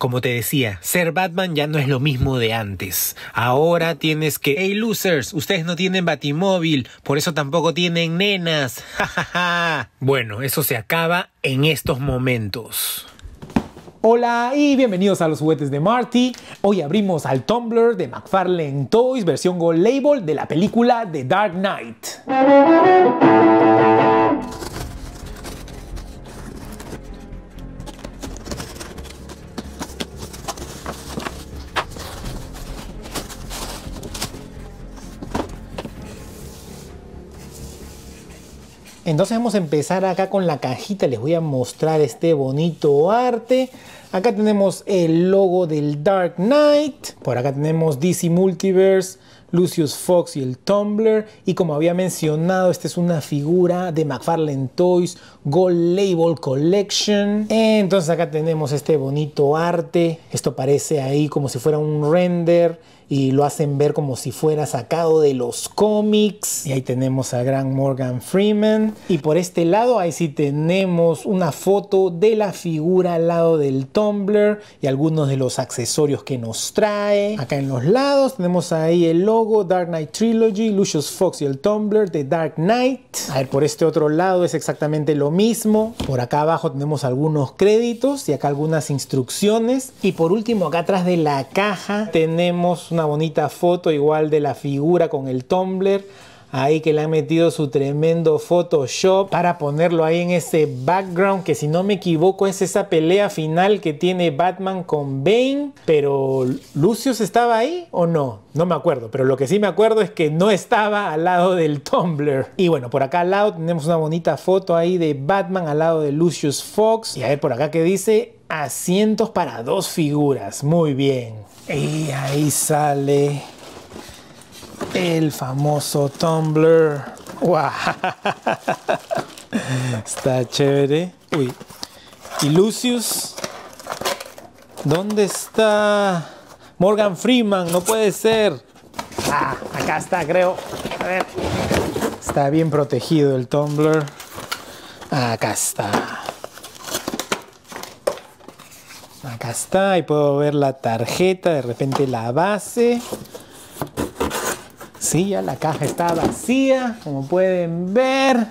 como te decía, ser Batman ya no es lo mismo de antes. Ahora tienes que, hey losers, ustedes no tienen batimóvil, por eso tampoco tienen nenas. bueno, eso se acaba en estos momentos. Hola y bienvenidos a los juguetes de Marty. Hoy abrimos al Tumblr de McFarlane Toys versión Gold Label de la película The Dark Knight. Entonces vamos a empezar acá con la cajita, les voy a mostrar este bonito arte. Acá tenemos el logo del Dark Knight, por acá tenemos DC Multiverse, Lucius Fox y el Tumblr. Y como había mencionado, esta es una figura de McFarlane Toys Gold Label Collection. Entonces acá tenemos este bonito arte, esto parece ahí como si fuera un render y lo hacen ver como si fuera sacado de los cómics. Y ahí tenemos a Gran Morgan Freeman. Y por este lado, ahí sí tenemos una foto de la figura al lado del Tumblr y algunos de los accesorios que nos trae. Acá en los lados tenemos ahí el logo Dark Knight Trilogy, Lucius Fox y el Tumblr de Dark Knight. A ver, por este otro lado es exactamente lo mismo. Por acá abajo tenemos algunos créditos y acá algunas instrucciones. Y por último, acá atrás de la caja tenemos una una bonita foto igual de la figura con el Tumblr. Ahí que le han metido su tremendo Photoshop para ponerlo ahí en ese background que si no me equivoco es esa pelea final que tiene Batman con Bane. Pero Lucius estaba ahí o no? No me acuerdo, pero lo que sí me acuerdo es que no estaba al lado del Tumblr. Y bueno, por acá al lado tenemos una bonita foto ahí de Batman al lado de Lucius Fox. Y a ver por acá que dice asientos para dos figuras. Muy bien. Y ahí sale el famoso Tumblr. Está chévere. Uy. Y Lucius. ¿Dónde está Morgan Freeman? No puede ser. Ah, acá está, creo. Está bien protegido el Tumblr. Acá está. acá está, y puedo ver la tarjeta, de repente la base. Sí, ya la caja está vacía, como pueden ver.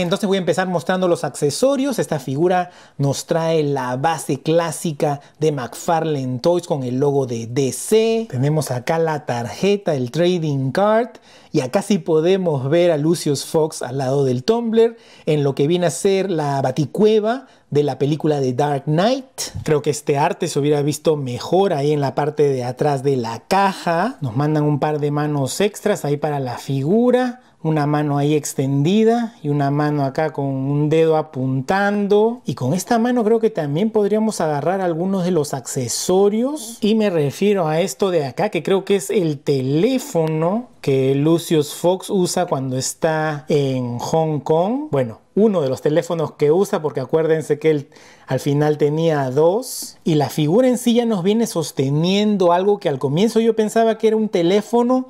Entonces voy a empezar mostrando los accesorios. Esta figura nos trae la base clásica de McFarlane Toys con el logo de DC. Tenemos acá la tarjeta, el trading card. Y acá sí podemos ver a Lucius Fox al lado del Tumblr en lo que viene a ser la baticueva de la película de Dark Knight. Creo que este arte se hubiera visto mejor ahí en la parte de atrás de la caja. Nos mandan un par de manos extras ahí para la figura una mano ahí extendida y una mano acá con un dedo apuntando. Y con esta mano creo que también podríamos agarrar algunos de los accesorios. Y me refiero a esto de acá, que creo que es el teléfono que Lucius Fox usa cuando está en Hong Kong. Bueno, uno de los teléfonos que usa, porque acuérdense que él al final tenía dos. Y la figura en sí ya nos viene sosteniendo algo que al comienzo yo pensaba que era un teléfono,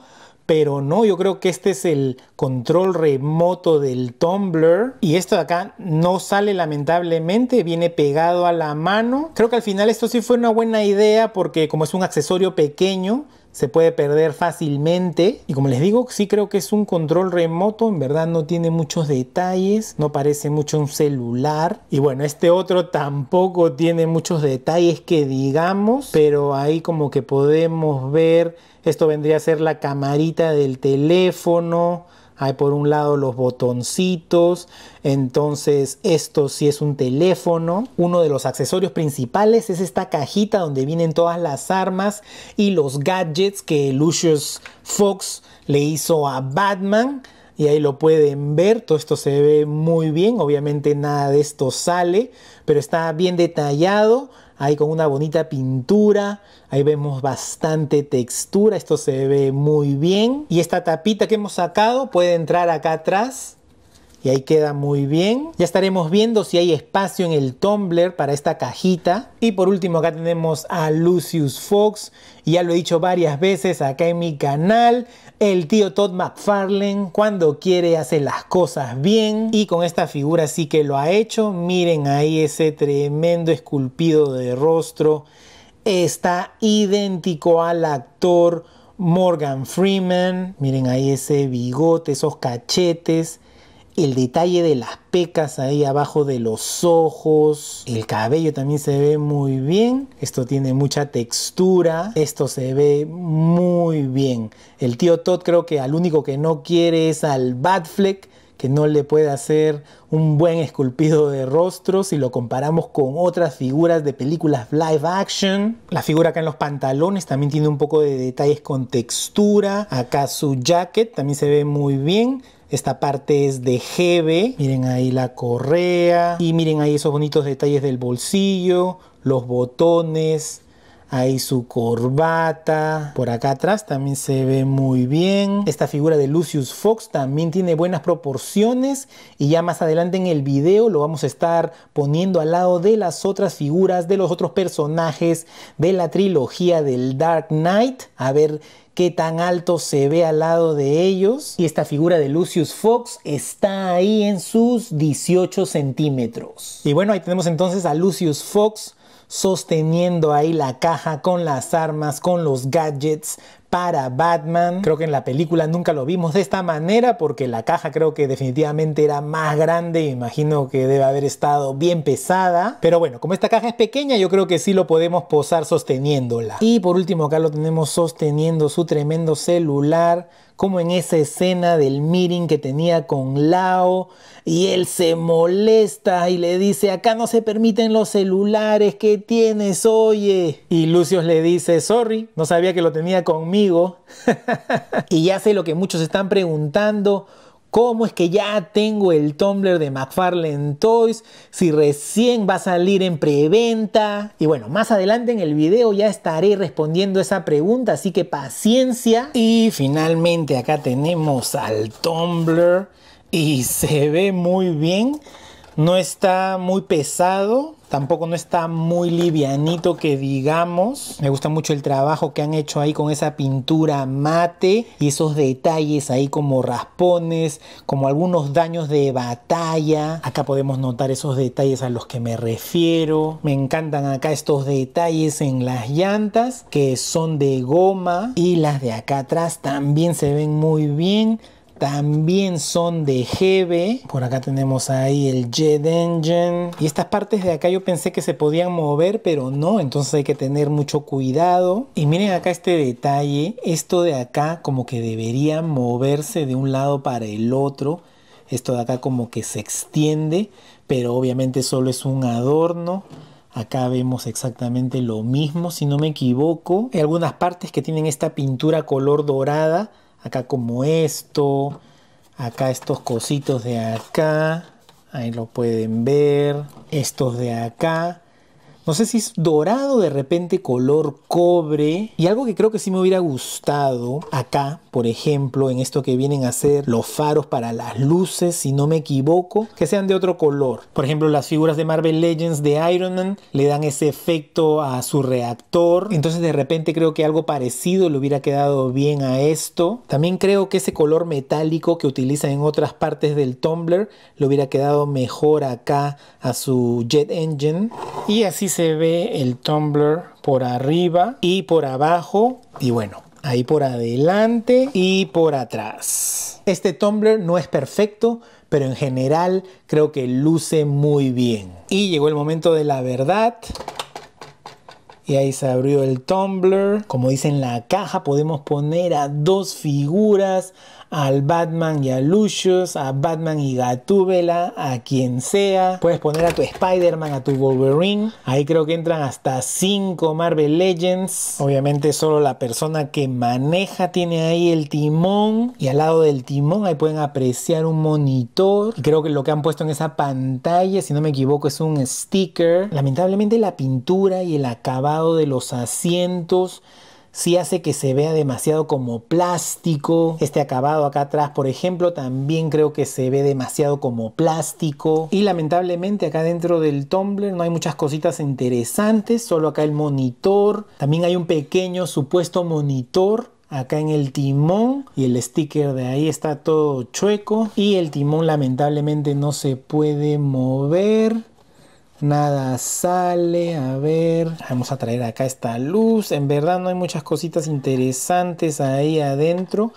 pero no, yo creo que este es el control remoto del Tumblr y esto de acá no sale lamentablemente, viene pegado a la mano. Creo que al final esto sí fue una buena idea porque como es un accesorio pequeño, se puede perder fácilmente. Y como les digo, sí creo que es un control remoto, en verdad no tiene muchos detalles, no parece mucho un celular. Y bueno, este otro tampoco tiene muchos detalles que digamos, pero ahí como que podemos ver, esto vendría a ser la camarita del teléfono, hay por un lado los botoncitos, entonces esto sí es un teléfono. Uno de los accesorios principales es esta cajita donde vienen todas las armas y los gadgets que Lucius Fox le hizo a Batman y ahí lo pueden ver, todo esto se ve muy bien, obviamente nada de esto sale, pero está bien detallado, ahí con una bonita pintura, ahí vemos bastante textura, esto se ve muy bien. Y esta tapita que hemos sacado puede entrar acá atrás y ahí queda muy bien. Ya estaremos viendo si hay espacio en el Tumblr para esta cajita. Y por último acá tenemos a Lucius Fox, ya lo he dicho varias veces acá en mi canal, el tío Todd McFarlane cuando quiere hace las cosas bien y con esta figura sí que lo ha hecho. Miren ahí ese tremendo esculpido de rostro. Está idéntico al actor Morgan Freeman. Miren ahí ese bigote, esos cachetes el detalle de las pecas ahí abajo de los ojos. El cabello también se ve muy bien. Esto tiene mucha textura. Esto se ve muy bien. El tío Todd creo que al único que no quiere es al Batfleck que no le puede hacer un buen esculpido de rostro si lo comparamos con otras figuras de películas live action. La figura acá en los pantalones también tiene un poco de detalles con textura. Acá su jacket también se ve muy bien. Esta parte es de GB. Miren ahí la correa. Y miren ahí esos bonitos detalles del bolsillo, los botones Ahí su corbata. Por acá atrás también se ve muy bien. Esta figura de Lucius Fox también tiene buenas proporciones. Y ya más adelante en el video lo vamos a estar poniendo al lado de las otras figuras, de los otros personajes de la trilogía del Dark Knight. A ver qué tan alto se ve al lado de ellos. Y esta figura de Lucius Fox está ahí en sus 18 centímetros. Y bueno, ahí tenemos entonces a Lucius Fox sosteniendo ahí la caja con las armas, con los gadgets para Batman. Creo que en la película nunca lo vimos de esta manera porque la caja creo que definitivamente era más grande, imagino que debe haber estado bien pesada. Pero bueno, como esta caja es pequeña, yo creo que sí lo podemos posar sosteniéndola. Y por último acá lo tenemos sosteniendo su tremendo celular como en esa escena del meeting que tenía con Lao, y él se molesta y le dice, acá no se permiten los celulares, ¿qué tienes? Oye. Y Lucius le dice, sorry, no sabía que lo tenía conmigo. y ya sé lo que muchos están preguntando, ¿Cómo es que ya tengo el Tumblr de McFarlane Toys? Si recién va a salir en preventa. Y bueno, más adelante en el video ya estaré respondiendo esa pregunta, así que paciencia. Y finalmente acá tenemos al Tumblr y se ve muy bien. No está muy pesado, tampoco no está muy livianito que digamos. Me gusta mucho el trabajo que han hecho ahí con esa pintura mate y esos detalles ahí como raspones, como algunos daños de batalla. Acá podemos notar esos detalles a los que me refiero. Me encantan acá estos detalles en las llantas que son de goma y las de acá atrás también se ven muy bien también son de GB. Por acá tenemos ahí el Jet Engine. Y estas partes de acá yo pensé que se podían mover, pero no. Entonces hay que tener mucho cuidado. Y miren acá este detalle. Esto de acá como que debería moverse de un lado para el otro. Esto de acá como que se extiende, pero obviamente solo es un adorno. Acá vemos exactamente lo mismo, si no me equivoco. Hay algunas partes que tienen esta pintura color dorada acá como esto, acá estos cositos de acá, ahí lo pueden ver, estos de acá, no sé si es dorado, de repente color cobre. Y algo que creo que sí me hubiera gustado acá, por ejemplo, en esto que vienen a ser los faros para las luces, si no me equivoco, que sean de otro color. Por ejemplo, las figuras de Marvel Legends de Iron Man le dan ese efecto a su reactor. Entonces de repente creo que algo parecido le hubiera quedado bien a esto. También creo que ese color metálico que utilizan en otras partes del Tumblr le hubiera quedado mejor acá a su jet engine. Y así se ve el tumbler por arriba y por abajo y bueno, ahí por adelante y por atrás. Este tumbler no es perfecto, pero en general creo que luce muy bien. Y llegó el momento de la verdad. Y ahí se abrió el tumbler. Como dice en la caja, podemos poner a dos figuras, al Batman y a Lucius, a Batman y Gatúbela, a quien sea. Puedes poner a tu Spider-Man, a tu Wolverine. Ahí creo que entran hasta 5 Marvel Legends. Obviamente solo la persona que maneja tiene ahí el timón. Y al lado del timón ahí pueden apreciar un monitor. creo que lo que han puesto en esa pantalla, si no me equivoco, es un sticker. Lamentablemente la pintura y el acabado de los asientos si hace que se vea demasiado como plástico. Este acabado acá atrás, por ejemplo, también creo que se ve demasiado como plástico. Y lamentablemente acá dentro del tumbler no hay muchas cositas interesantes, solo acá el monitor. También hay un pequeño supuesto monitor acá en el timón y el sticker de ahí está todo chueco y el timón lamentablemente no se puede mover Nada sale, a ver, vamos a traer acá esta luz, en verdad no hay muchas cositas interesantes ahí adentro.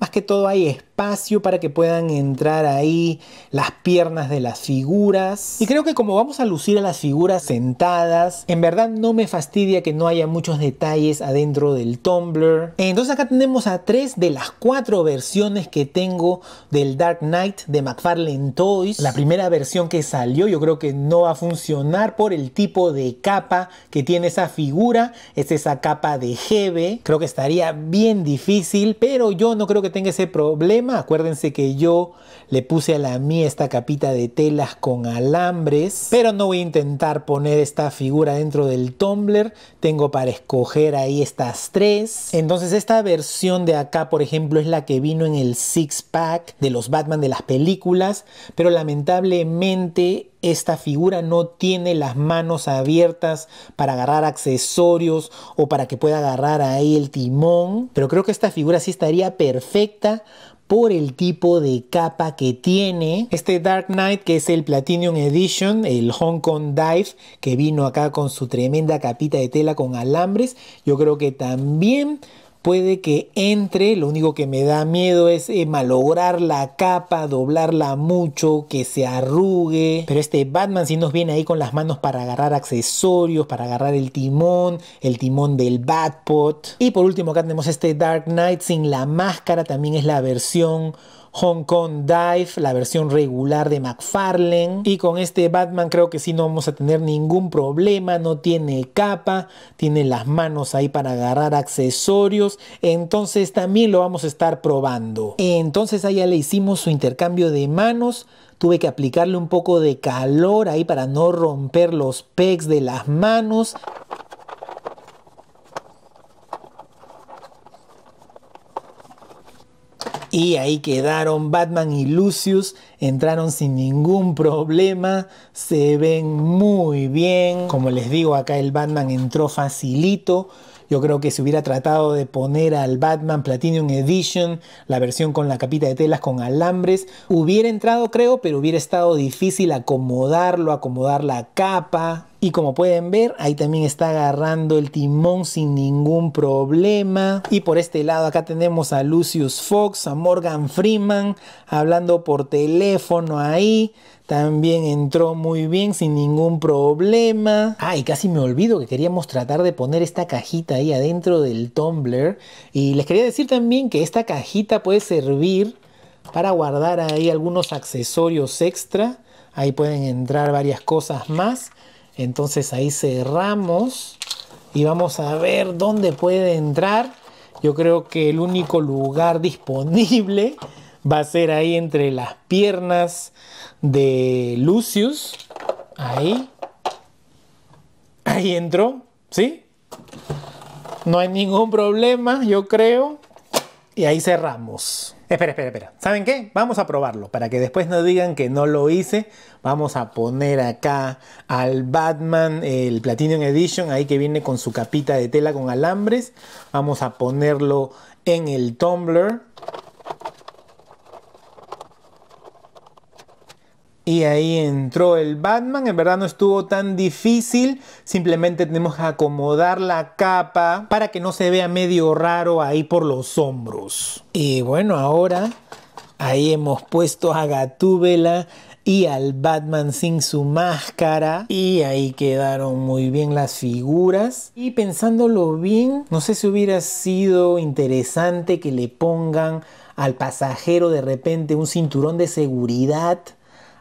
Más que todo hay espacio para que puedan entrar ahí las piernas de las figuras. Y creo que como vamos a lucir a las figuras sentadas, en verdad no me fastidia que no haya muchos detalles adentro del Tumblr. Entonces acá tenemos a tres de las cuatro versiones que tengo del Dark Knight de McFarlane Toys. La primera versión que salió yo creo que no va a funcionar por el tipo de capa que tiene esa figura. Es esa capa de GB. Creo que estaría bien difícil, pero yo no creo que tenga ese problema, acuérdense que yo le puse a la mía esta capita de telas con alambres, pero no voy a intentar poner esta figura dentro del tumbler tengo para escoger ahí estas tres. Entonces esta versión de acá, por ejemplo, es la que vino en el six pack de los Batman de las películas, pero lamentablemente esta figura no tiene las manos abiertas para agarrar accesorios o para que pueda agarrar ahí el timón, pero creo que esta figura sí estaría perfecta por el tipo de capa que tiene. Este Dark Knight, que es el Platinum Edition, el Hong Kong Dive, que vino acá con su tremenda capita de tela con alambres, yo creo que también puede que entre, lo único que me da miedo es eh, malograr la capa, doblarla mucho, que se arrugue, pero este Batman sí nos viene ahí con las manos para agarrar accesorios, para agarrar el timón, el timón del Batpod. Y por último acá tenemos este Dark Knight sin la máscara, también es la versión Hong Kong Dive, la versión regular de McFarlane. Y con este Batman creo que sí no vamos a tener ningún problema, no tiene capa, tiene las manos ahí para agarrar accesorios, entonces también lo vamos a estar probando. Entonces allá le hicimos su intercambio de manos, tuve que aplicarle un poco de calor ahí para no romper los pegs de las manos. Y ahí quedaron Batman y Lucius, entraron sin ningún problema, se ven muy bien. Como les digo, acá el Batman entró facilito. Yo creo que si hubiera tratado de poner al Batman Platinum Edition, la versión con la capita de telas con alambres, hubiera entrado creo, pero hubiera estado difícil acomodarlo, acomodar la capa, y como pueden ver, ahí también está agarrando el timón sin ningún problema. Y por este lado acá tenemos a Lucius Fox, a Morgan Freeman, hablando por teléfono ahí. También entró muy bien sin ningún problema. Ay, ah, y casi me olvido que queríamos tratar de poner esta cajita ahí adentro del Tumblr. Y les quería decir también que esta cajita puede servir para guardar ahí algunos accesorios extra. Ahí pueden entrar varias cosas más. Entonces ahí cerramos y vamos a ver dónde puede entrar. Yo creo que el único lugar disponible va a ser ahí entre las piernas de Lucius. Ahí. Ahí entró, ¿sí? No hay ningún problema, yo creo. Y ahí cerramos. Espera, espera, espera. ¿Saben qué? Vamos a probarlo. Para que después no digan que no lo hice, vamos a poner acá al Batman, el Platinum Edition, ahí que viene con su capita de tela con alambres. Vamos a ponerlo en el Tumblr. Y ahí entró el Batman. En verdad no estuvo tan difícil. Simplemente tenemos que acomodar la capa para que no se vea medio raro ahí por los hombros. Y bueno, ahora ahí hemos puesto a Gatúbela y al Batman sin su máscara. Y ahí quedaron muy bien las figuras. Y pensándolo bien, no sé si hubiera sido interesante que le pongan al pasajero de repente un cinturón de seguridad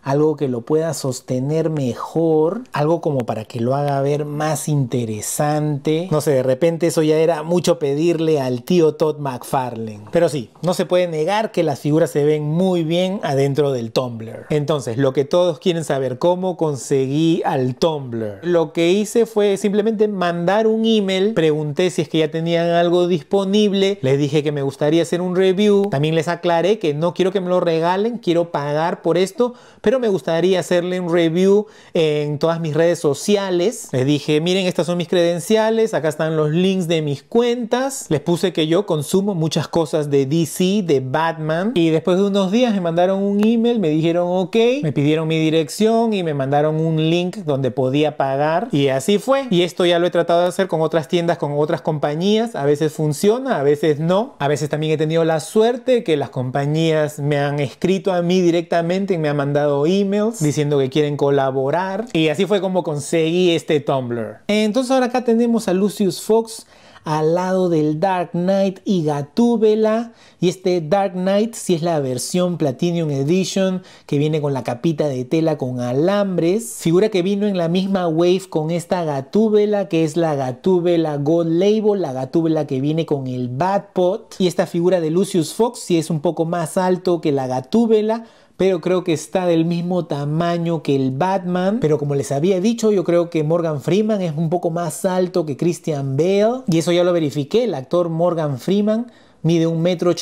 algo que lo pueda sostener mejor, algo como para que lo haga ver más interesante. No sé, de repente eso ya era mucho pedirle al tío Todd McFarlane. Pero sí, no se puede negar que las figuras se ven muy bien adentro del Tumblr. Entonces, lo que todos quieren saber, ¿cómo conseguí al Tumblr? Lo que hice fue simplemente mandar un email, pregunté si es que ya tenían algo disponible, les dije que me gustaría hacer un review, también les aclaré que no quiero que me lo regalen, quiero pagar por esto, pero me gustaría hacerle un review en todas mis redes sociales. Les dije, miren, estas son mis credenciales, acá están los links de mis cuentas. Les puse que yo consumo muchas cosas de DC, de Batman. Y después de unos días me mandaron un email, me dijeron ok, me pidieron mi dirección y me mandaron un link donde podía pagar. Y así fue. Y esto ya lo he tratado de hacer con otras tiendas, con otras compañías. A veces funciona, a veces no. A veces también he tenido la suerte que las compañías me han escrito a mí directamente y me han mandado emails diciendo que quieren colaborar. Y así fue como conseguí este Tumblr. Entonces ahora acá tenemos a Lucius Fox al lado del Dark Knight y Gatúbela. Y este Dark Knight si es la versión Platinum Edition que viene con la capita de tela con alambres. Figura que vino en la misma wave con esta Gatúbela que es la Gatúbela God Label, la Gatúbela que viene con el Batpot. Y esta figura de Lucius Fox si es un poco más alto que la Gatúbela pero creo que está del mismo tamaño que el Batman. Pero como les había dicho, yo creo que Morgan Freeman es un poco más alto que Christian Bale. Y eso ya lo verifiqué, el actor Morgan Freeman mide 1,88 metro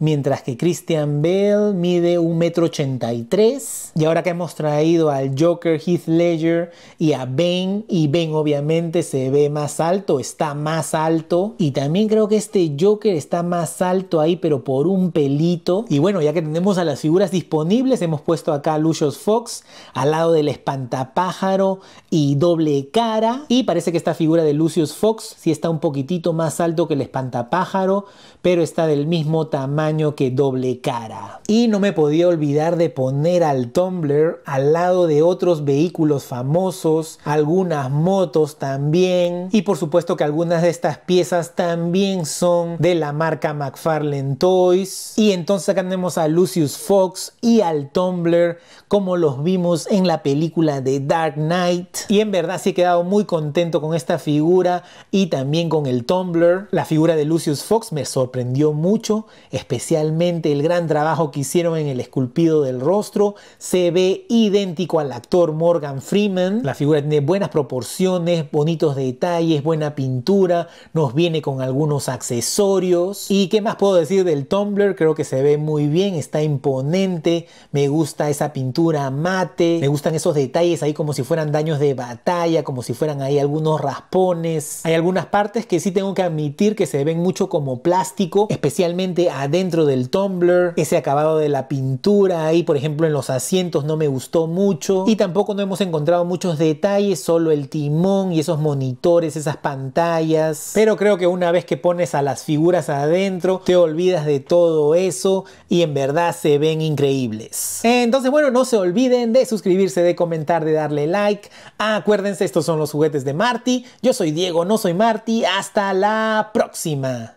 mientras que Christian Bale mide 1,83m. Y ahora que hemos traído al Joker Heath Ledger y a Ben y Ben obviamente se ve más alto, está más alto. Y también creo que este Joker está más alto ahí, pero por un pelito. Y bueno, ya que tenemos a las figuras disponibles, hemos puesto acá a Lucius Fox al lado del espantapájaro y doble cara. Y parece que esta figura de Lucius Fox sí está un poquitito más alto que el espantapájaro, pero está del mismo tamaño que doble cara. Y no me podía olvidar de poner al Tumblr al lado de otros vehículos famosos, algunas motos también, y por supuesto que algunas de estas piezas también son de la marca McFarlane Toys. Y entonces acá tenemos a Lucius Fox y al Tumblr como los vimos en la película de Dark Knight. Y en verdad sí he quedado muy contento con esta figura y también con el Tumblr. La figura de Lucius Fox me sorprendió mucho, especialmente especialmente el gran trabajo que hicieron en el esculpido del rostro. Se ve idéntico al actor Morgan Freeman. La figura tiene buenas proporciones, bonitos detalles, buena pintura, nos viene con algunos accesorios. ¿Y qué más puedo decir del Tumblr? Creo que se ve muy bien, está imponente, me gusta esa pintura mate, me gustan esos detalles ahí como si fueran daños de batalla, como si fueran ahí algunos raspones. Hay algunas partes que sí tengo que admitir que se ven mucho como plástico, especialmente adentro dentro del tumbler, ese acabado de la pintura ahí, por ejemplo, en los asientos no me gustó mucho y tampoco no hemos encontrado muchos detalles, solo el timón y esos monitores, esas pantallas. Pero creo que una vez que pones a las figuras adentro, te olvidas de todo eso y en verdad se ven increíbles. Entonces, bueno, no se olviden de suscribirse, de comentar, de darle like. acuérdense, estos son los juguetes de Marty. Yo soy Diego, no soy Marty. Hasta la próxima.